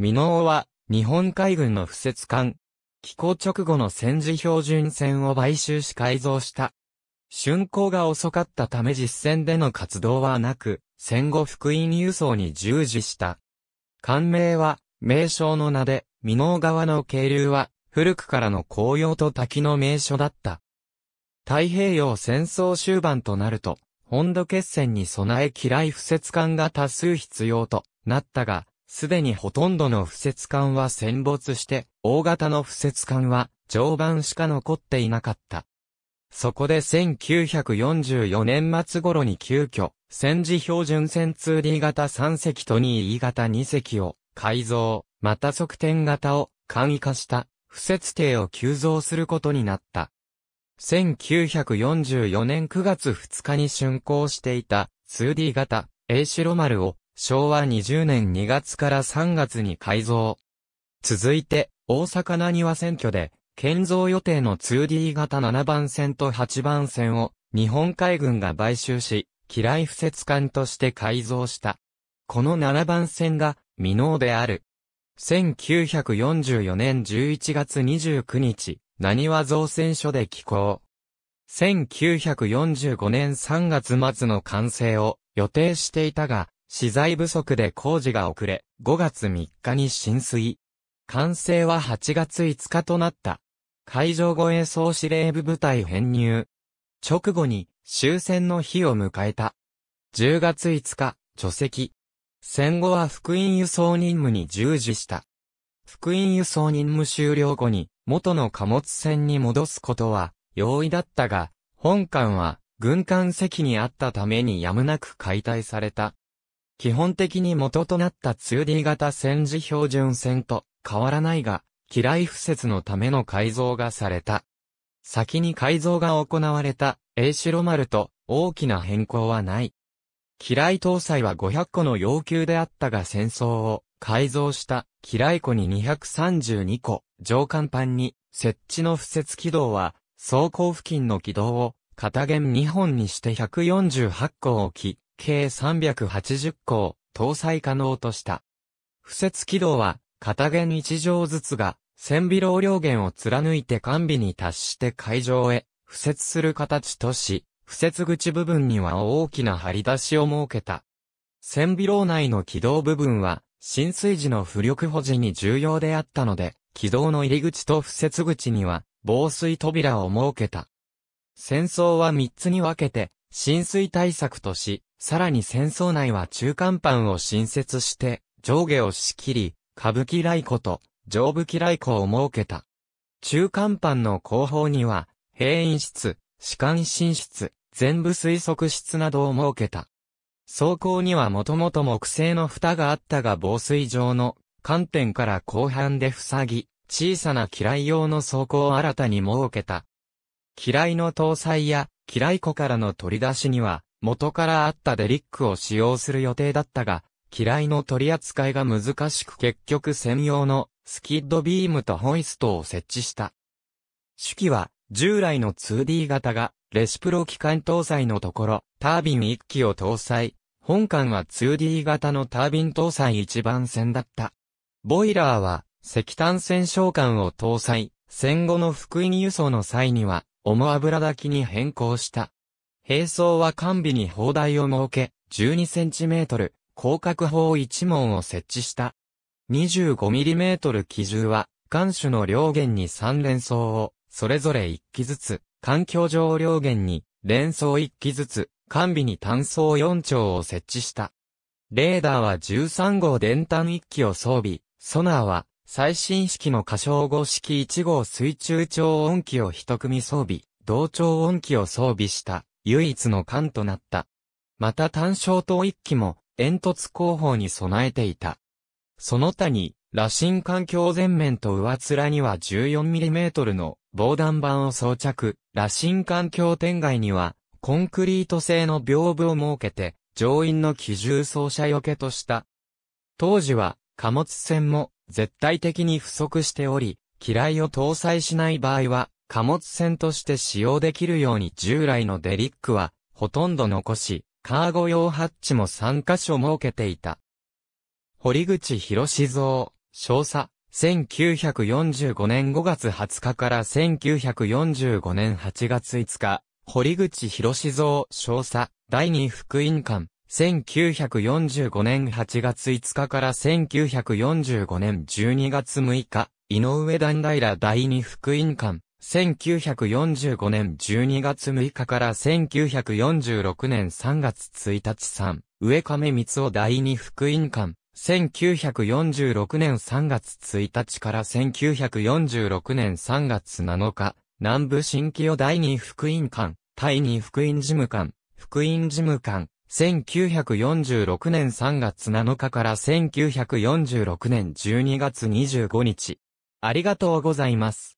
未ノは、日本海軍の不設艦。寄港直後の戦時標準船を買収し改造した。竣工が遅かったため実戦での活動はなく、戦後福音輸送に従事した。艦名は、名称の名で、美濃側の渓流は、古くからの紅葉と滝の名所だった。太平洋戦争終盤となると、本土決戦に備え嫌い不設艦が多数必要となったが、すでにほとんどの不設艦は戦没して、大型の不設艦は常磐しか残っていなかった。そこで1944年末頃に急遽、戦時標準船 2D 型3隻と 2E 型2隻を改造、また側転型を簡易化した不設艇を急増することになった。1944年9月2日に竣工していた 2D 型 A 白丸を昭和20年2月から3月に改造。続いて、大阪なにわ選挙で、建造予定の 2D 型7番線と8番線を、日本海軍が買収し、機雷敷設艦として改造した。この7番線が、未納である。1944年11月29日、なにわ造船所で寄港。1945年3月末の完成を予定していたが、資材不足で工事が遅れ、5月3日に浸水。完成は8月5日となった。海上護衛総司令部部隊編入。直後に終戦の日を迎えた。10月5日、除籍。戦後は福音輸送任務に従事した。福音輸送任務終了後に元の貨物船に戻すことは容易だったが、本艦は軍艦席にあったためにやむなく解体された。基本的に元となった 2D 型戦時標準戦と変わらないが、機雷敷設のための改造がされた。先に改造が行われた A 白丸と大きな変更はない。機雷搭載は500個の要求であったが戦争を改造した機雷庫に232個、上甲板に設置の付設軌道は走行付近の軌道を片弦2本にして148個置き、計380個を搭載可能とした。付設軌道は、片弦1乗ずつが、線尾老量弦を貫いて完備に達して会場へ、付設する形とし、付設口部分には大きな張り出しを設けた。線尾老内の軌道部分は、浸水時の浮力保持に重要であったので、軌道の入り口と付設口には、防水扉を設けた。戦争は3つに分けて、浸水対策とし、さらに戦争内は中間版を新設して、上下を仕切り、歌舞伎来庫と上武器来庫を設けた。中間版の後方には、閉院室、士官寝室、全部推測室などを設けた。走行にはもともと木製の蓋があったが防水上の観点から後半で塞ぎ、小さな機雷用の走行を新たに設けた。機雷の搭載や機雷庫からの取り出しには元からあったデリックを使用する予定だったが、機雷の取り扱いが難しく結局専用のスキッドビームとホイストを設置した。主機は従来の 2D 型がレシプロ機関搭載のところ、タービン1機を搭載。本艦は 2D 型のタービン搭載1番線だった。ボイラーは石炭戦勝艦を搭載。戦後の福井輸送の際には、重油炊きに変更した。兵装は完備に砲台を設け、12センチメートル、広角砲1門を設置した。25ミリメートル機銃は、艦首の両弦に3連装を、それぞれ1機ずつ、環境上両弦に、連装1機ずつ、完備に単装4丁を設置した。レーダーは13号電端1機を装備、ソナーは、最新式の過小号式1号水中超音機を一組装備、同調音機を装備した。唯一の艦となった。また単焦島一機も煙突工法に備えていた。その他に、羅針環境前面と上面には 14mm の防弾板を装着、羅針環境天外には、コンクリート製の屏風を設けて、乗員の機銃装車よけとした。当時は、貨物船も絶対的に不足しており、機雷を搭載しない場合は、貨物船として使用できるように従来のデリックはほとんど残し、カーゴ用ハッチも3カ所設けていた。堀口博志像、少佐、1945年5月20日から1945年8月5日、堀口博志像少佐、第二福音館、1945年8月5日から1945年12月6日、井上段平第二福音館、1945年12月6日から1946年3月1日3、上亀光夫第二福音館、1946年3月1日から1946年3月7日、南部新規を第二福音館、第二福音事務館、福音事務館、1946年3月7日から1946年12月25日。ありがとうございます。